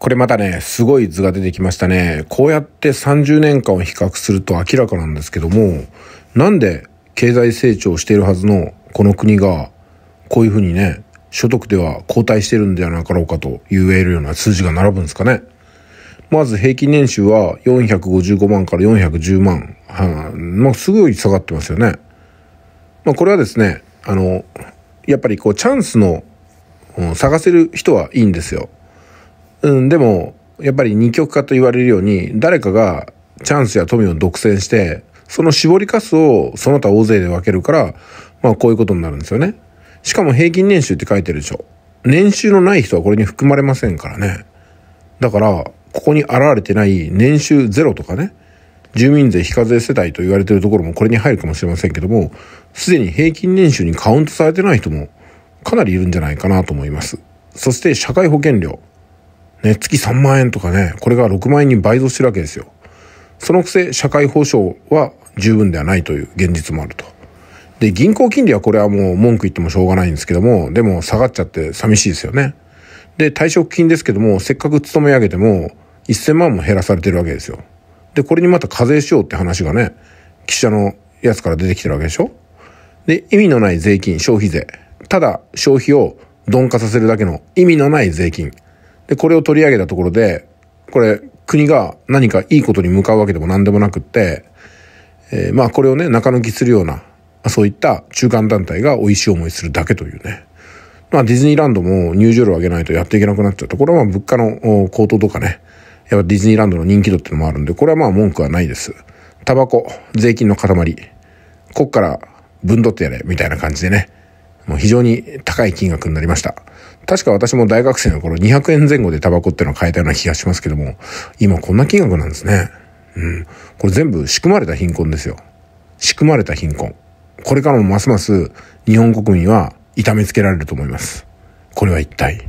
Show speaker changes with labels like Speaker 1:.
Speaker 1: これまたね、すごい図が出てきましたね。こうやって30年間を比較すると明らかなんですけども、なんで経済成長しているはずのこの国が、こういうふうにね、所得では後退してるんではなかろうかと言えるような数字が並ぶんですかね。まず平均年収は455万から410万。はまあ、すごい下がってますよね。まあ、これはですね、あの、やっぱりこうチャンスの、探せる人はいいんですよ。うん、でも、やっぱり二極化と言われるように、誰かがチャンスや富を独占して、その絞りかすをその他大勢で分けるから、まあこういうことになるんですよね。しかも平均年収って書いてるでしょ。年収のない人はこれに含まれませんからね。だから、ここに現れてない年収ゼロとかね、住民税非課税世帯と言われてるところもこれに入るかもしれませんけども、すでに平均年収にカウントされてない人もかなりいるんじゃないかなと思います。そして社会保険料。ね、月3万円とかね、これが6万円に倍増してるわけですよ。そのくせ、社会保障は十分ではないという現実もあると。で、銀行金利はこれはもう文句言ってもしょうがないんですけども、でも下がっちゃって寂しいですよね。で、退職金ですけども、せっかく勤め上げても、1000万も減らされてるわけですよ。で、これにまた課税しようって話がね、記者のやつから出てきてるわけでしょで、意味のない税金、消費税。ただ、消費を鈍化させるだけの意味のない税金。で、これを取り上げたところで、これ、国が何かいいことに向かうわけでも何でもなくって、えー、まあこれをね、中抜きするような、そういった中間団体が美味しい思いするだけというね。まあディズニーランドも入場料を上げないとやっていけなくなっちゃうと、これは物価の高騰とかね、やっぱディズニーランドの人気度っていうのもあるんで、これはまあ文句はないです。タバコ、税金の塊、こっからぶんどってやれ、みたいな感じでね。もう非常に高い金額になりました。確か私も大学生の頃200円前後でタバコってのを買えたような気がしますけども、今こんな金額なんですね。うん。これ全部仕組まれた貧困ですよ。仕組まれた貧困。これからもますます日本国民は痛めつけられると思います。これは一体。